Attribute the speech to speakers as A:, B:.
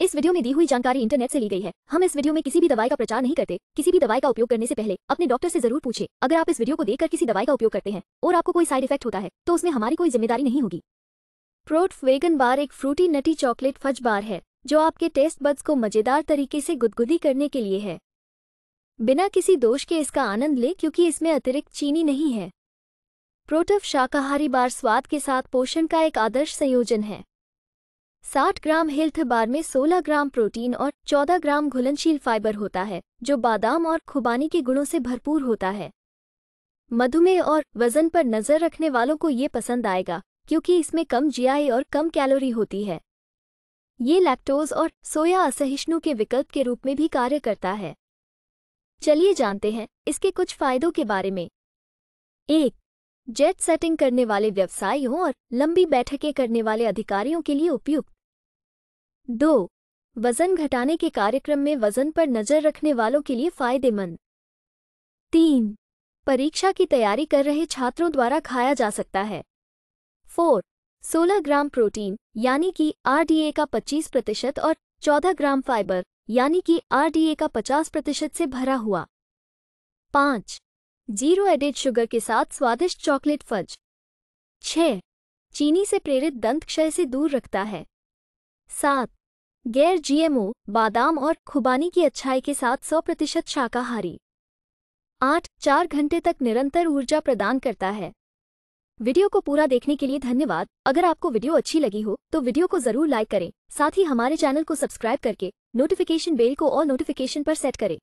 A: इस वीडियो में दी हुई जानकारी इंटरनेट से ली गई है हम इस वीडियो में किसी भी दवाई का प्रचार नहीं करते किसी भी दवाई का उपयोग करने से पहले अपने डॉक्टर से जरूर पूछे अगर आप इस वीडियो को देखकर किसी दवाई का उपयोग करते हैं और आपको कोई साइड इफेक्ट होता है तो उसमें हमारी कोई जिम्मेदारी नहीं होगी प्रोट वेगन बार एक fruity nutty chocolate fudge bar है जो आपके टेस्ट बड्स को मजेदार तरीके से गुदगुदी करने के लिए है बिना किसी दोष के इसका आनंद ले क्योंकि इसमें अतिरिक्त चीनी नहीं है प्रोटफ शाकाहारी बार स्वाद के साथ पोषण का एक आदर्श संयोजन है 60 ग्राम हेल्थ बार में 16 ग्राम प्रोटीन और 14 ग्राम घुलनशील फाइबर होता है जो बादाम और खुबानी के गुणों से भरपूर होता है मधुमेह और वजन पर नज़र रखने वालों को ये पसंद आएगा क्योंकि इसमें कम जीआई और कम कैलोरी होती है ये लैक्टोज और सोया असहिष्णु के विकल्प के रूप में भी कार्य करता है चलिए जानते हैं इसके कुछ फायदों के बारे में एक जेट सेटिंग करने वाले व्यवसायियों और लंबी बैठकें करने वाले अधिकारियों के लिए उपयुक्त दो वजन घटाने के कार्यक्रम में वजन पर नजर रखने वालों के लिए फायदेमंद तीन परीक्षा की तैयारी कर रहे छात्रों द्वारा खाया जा सकता है फोर 16 ग्राम प्रोटीन यानी कि आरडीए का 25 प्रतिशत और 14 ग्राम फाइबर यानी कि आरडीए का 50 प्रतिशत से भरा हुआ पाँच जीरो एडेड शुगर के साथ स्वादिष्ट चॉकलेट फज छ चीनी से प्रेरित दंत क्षय से दूर रखता है सात गैर जीएमओ बादाम और खुबानी की अच्छाई के साथ 100 प्रतिशत शाकाहारी आठ चार घंटे तक निरंतर ऊर्जा प्रदान करता है वीडियो को पूरा देखने के लिए धन्यवाद अगर आपको वीडियो अच्छी लगी हो तो वीडियो को जरूर लाइक करें साथ ही हमारे चैनल को सब्सक्राइब करके नोटिफिकेशन बेल को और नोटिफिकेशन पर सेट करें